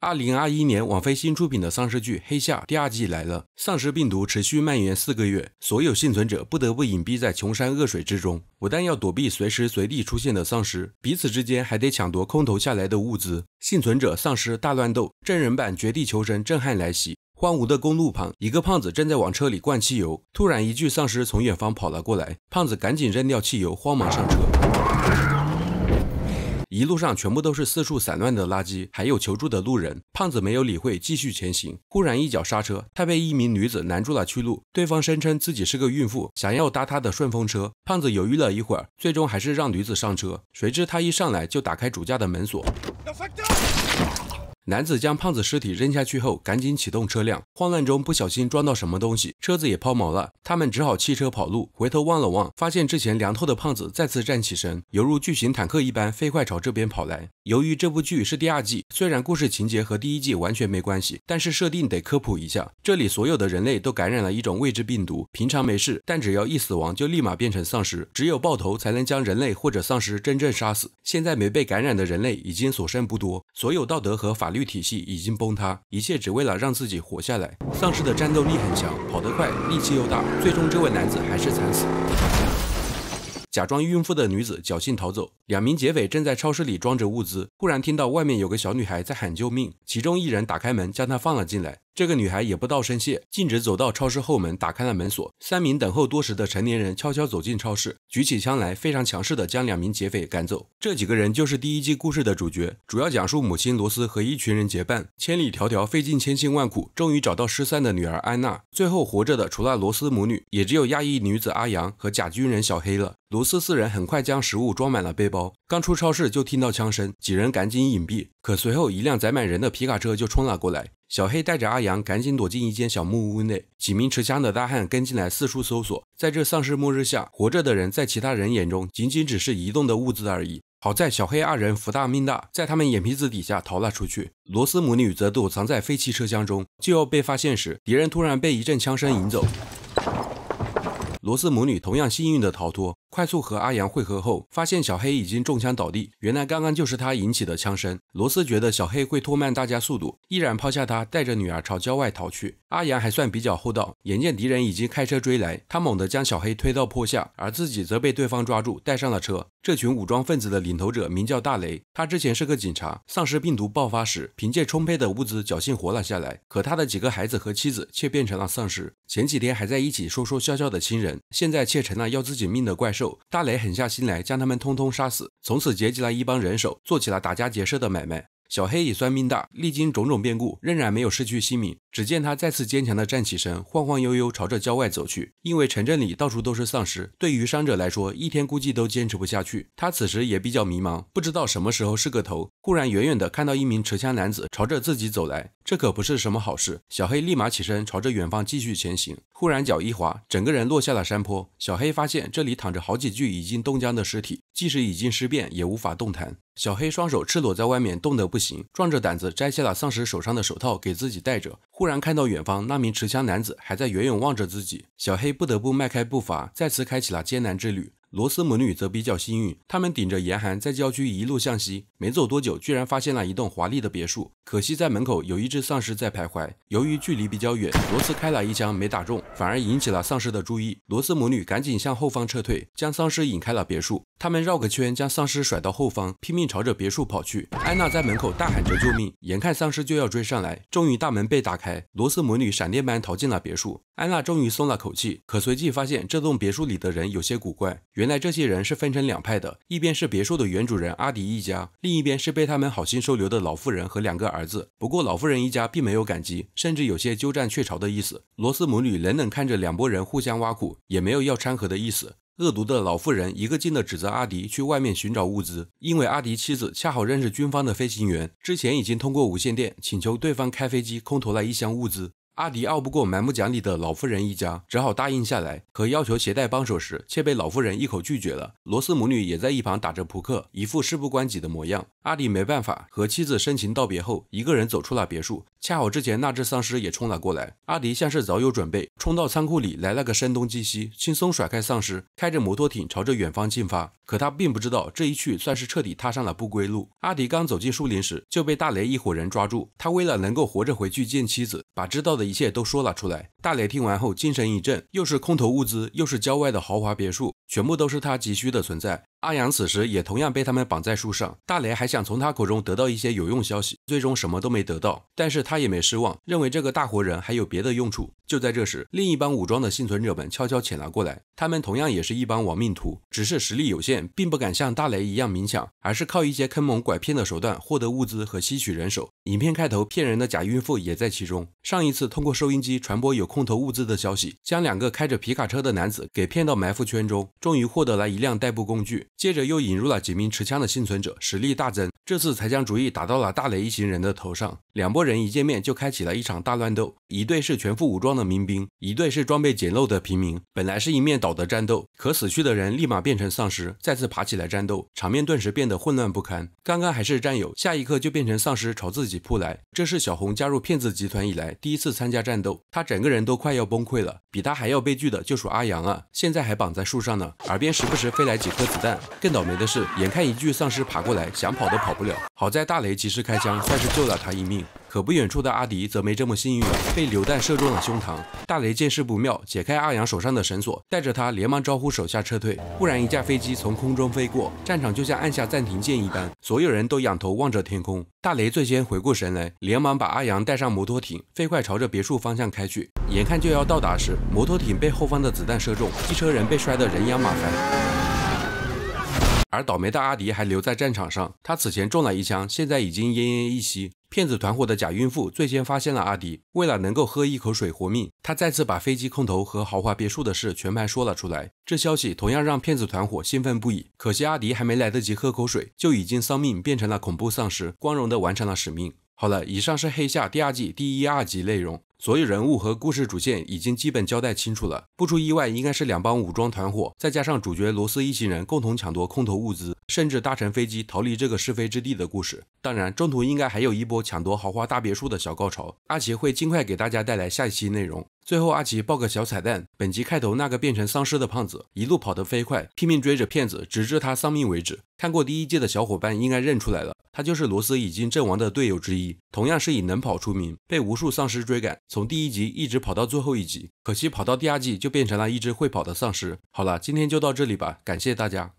二零二一年，网飞新出品的丧尸剧《黑夏》第二季来了。丧尸病毒持续蔓延四个月，所有幸存者不得不隐蔽在穷山恶水之中，不但要躲避随时随地出现的丧尸，彼此之间还得抢夺空投下来的物资。幸存者丧尸大乱斗，真人版《绝地求生》震撼来袭。荒芜的公路旁，一个胖子正在往车里灌汽油，突然，一具丧尸从远方跑了过来，胖子赶紧扔掉汽油，慌忙上车。一路上全部都是四处散乱的垃圾，还有求助的路人。胖子没有理会，继续前行。忽然一脚刹车，他被一名女子拦住了去路。对方声称自己是个孕妇，想要搭他的顺风车。胖子犹豫了一会儿，最终还是让女子上车。谁知他一上来就打开主驾的门锁。男子将胖子尸体扔下去后，赶紧启动车辆。慌乱中不小心撞到什么东西，车子也抛锚了。他们只好弃车跑路。回头望了望，发现之前凉透的胖子再次站起身，犹如巨型坦克一般飞快朝这边跑来。由于这部剧是第二季，虽然故事情节和第一季完全没关系，但是设定得科普一下：这里所有的人类都感染了一种未知病毒，平常没事，但只要一死亡就立马变成丧尸。只有爆头才能将人类或者丧尸真正杀死。现在没被感染的人类已经所剩不多，所有道德和法律。律体系已经崩塌，一切只为了让自己活下来。丧尸的战斗力很强，跑得快，力气又大，最终这位男子还是惨死。假装孕妇的女子侥幸逃走。两名劫匪正在超市里装着物资，忽然听到外面有个小女孩在喊救命，其中一人打开门将她放了进来。这个女孩也不道声谢，径直走到超市后门，打开了门锁。三名等候多时的成年人悄悄走进超市，举起枪来，非常强势地将两名劫匪赶走。这几个人就是第一季故事的主角，主要讲述母亲罗斯和一群人结伴，千里迢迢，费尽千辛万苦，终于找到失散的女儿安娜。最后活着的除了罗斯母女，也只有亚裔女子阿阳和假军人小黑了。罗斯四人很快将食物装满了背包，刚出超市就听到枪声，几人赶紧隐蔽。可随后，一辆载满人的皮卡车就冲了过来。小黑带着阿阳赶紧躲进一间小木屋内。几名持枪的大汉跟进来，四处搜索。在这丧尸末日下，活着的人在其他人眼中，仅仅只是移动的物资而已。好在小黑二人福大命大，在他们眼皮子底下逃了出去。罗斯母女则躲藏在废弃车厢中，就要被发现时，敌人突然被一阵枪声引走。罗斯母女同样幸运地逃脱。快速和阿阳汇合后，发现小黑已经中枪倒地。原来刚刚就是他引起的枪声。罗斯觉得小黑会拖慢大家速度，毅然抛下他，带着女儿朝郊外逃去。阿阳还算比较厚道，眼见敌人已经开车追来，他猛地将小黑推到坡下，而自己则被对方抓住，带上了车。这群武装分子的领头者名叫大雷，他之前是个警察。丧尸病毒爆发时，凭借充沛的物资侥幸活了下来，可他的几个孩子和妻子却变成了丧尸。前几天还在一起说说笑笑的亲人，现在却成了要自己命的怪。大雷狠下心来，将他们通通杀死，从此结集了一帮人手，做起了打家劫舍的买卖。小黑也算命大，历经种种变故，仍然没有失去性命。只见他再次坚强地站起身，晃晃悠悠朝着郊外走去。因为城镇里到处都是丧尸，对于伤者来说，一天估计都坚持不下去。他此时也比较迷茫，不知道什么时候是个头。忽然，远远地看到一名持枪男子朝着自己走来，这可不是什么好事。小黑立马起身，朝着远方继续前行。忽然脚一滑，整个人落下了山坡。小黑发现这里躺着好几具已经冻僵的尸体，即使已经尸变，也无法动弹。小黑双手赤裸在外面，冻得不行，壮着胆子摘下了丧尸手上的手套，给自己戴着。忽然看到远方那名持枪男子还在远远望着自己，小黑不得不迈开步伐，再次开启了艰难之旅。罗斯母女则比较幸运，他们顶着严寒在郊区一路向西，没走多久，居然发现了一栋华丽的别墅。可惜在门口有一只丧尸在徘徊，由于距离比较远，罗斯开了一枪没打中，反而引起了丧尸的注意。罗斯母女赶紧向后方撤退，将丧尸引开了别墅。他们绕个圈，将丧尸甩到后方，拼命朝着别墅跑去。安娜在门口大喊着救命，眼看丧尸就要追上来，终于大门被打开，罗斯母女闪电般逃进了别墅。安娜终于松了口气，可随即发现这栋别墅里的人有些古怪。原来这些人是分成两派的，一边是别墅的原主人阿迪一家，另一边是被他们好心收留的老妇人和两个儿子。不过老妇人一家并没有感激，甚至有些鸠占鹊巢的意思。罗斯母女冷冷看着两拨人互相挖苦，也没有要掺和的意思。恶毒的老妇人一个劲地指责阿迪去外面寻找物资，因为阿迪妻子恰好认识军方的飞行员，之前已经通过无线电请求对方开飞机空投了一箱物资。阿迪拗不过蛮不讲理的老妇人一家，只好答应下来。可要求携带帮手时，却被老妇人一口拒绝了。罗斯母女也在一旁打着扑克，一副事不关己的模样。阿迪没办法，和妻子深情道别后，一个人走出了别墅。恰好之前那只丧尸也冲了过来，阿迪像是早有准备，冲到仓库里来了个声东击西，轻松甩开丧尸，开着摩托艇朝着远方进发。可他并不知道，这一去算是彻底踏上了不归路。阿迪刚走进树林时，就被大雷一伙人抓住。他为了能够活着回去见妻子。把知道的一切都说了出来。大雷听完后精神一振，又是空投物资，又是郊外的豪华别墅，全部都是他急需的存在。阿阳此时也同样被他们绑在树上，大雷还想从他口中得到一些有用消息，最终什么都没得到，但是他也没失望，认为这个大活人还有别的用处。就在这时，另一帮武装的幸存者们悄悄潜了过来，他们同样也是一帮亡命徒，只是实力有限，并不敢像大雷一样明抢，而是靠一些坑蒙拐骗的手段获得物资和吸取人手。影片开头骗人的假孕妇也在其中。上一次通过收音机传播有。空投物资的消息，将两个开着皮卡车的男子给骗到埋伏圈中，终于获得了一辆代步工具。接着又引入了几名持枪的幸存者，实力大增。这次才将主意打到了大雷一行人的头上。两拨人一见面就开启了一场大乱斗，一队是全副武装的民兵，一队是装备简陋的平民。本来是一面倒的战斗，可死去的人立马变成丧尸，再次爬起来战斗，场面顿时变得混乱不堪。刚刚还是战友，下一刻就变成丧尸朝自己扑来。这是小红加入骗子集团以来第一次参加战斗，她整个人。人都快要崩溃了，比他还要悲剧的就属阿阳了，现在还绑在树上呢，耳边时不时飞来几颗子弹。更倒霉的是，眼看一具丧尸爬过来，想跑都跑不了。好在大雷及时开枪，算是救了他一命。可不远处的阿迪则没这么幸运，被榴弹射中了胸膛。大雷见势不妙，解开阿阳手上的绳索，带着他连忙招呼手下撤退。忽然，一架飞机从空中飞过，战场就像按下暂停键一般，所有人都仰头望着天空。大雷最先回过神来，连忙把阿阳带上摩托艇，飞快朝着别墅方向开去。眼看就要到达时，摩托艇被后方的子弹射中，机车人被摔得人仰马翻。而倒霉的阿迪还留在战场上，他此前中了一枪，现在已经奄奄一息。骗子团伙的假孕妇最先发现了阿迪，为了能够喝一口水活命，他再次把飞机空投和豪华别墅的事全盘说了出来。这消息同样让骗子团伙兴奋不已。可惜阿迪还没来得及喝口水，就已经丧命，变成了恐怖丧尸，光荣地完成了使命。好了，以上是《黑夏》第二季第一、二集内容。所有人物和故事主线已经基本交代清楚了，不出意外，应该是两帮武装团伙再加上主角罗斯一行人共同抢夺空投物资，甚至搭乘飞机逃离这个是非之地的故事。当然，中途应该还有一波抢夺豪华大别墅的小高潮。阿奇会尽快给大家带来下一期内容。最后，阿奇爆个小彩蛋：本集开头那个变成丧尸的胖子，一路跑得飞快，拼命追着骗子，直至他丧命为止。看过第一季的小伙伴应该认出来了，他就是罗斯已经阵亡的队友之一，同样是以能跑出名，被无数丧尸追赶，从第一集一直跑到最后一集。可惜跑到第二季就变成了一只会跑的丧尸。好了，今天就到这里吧，感谢大家。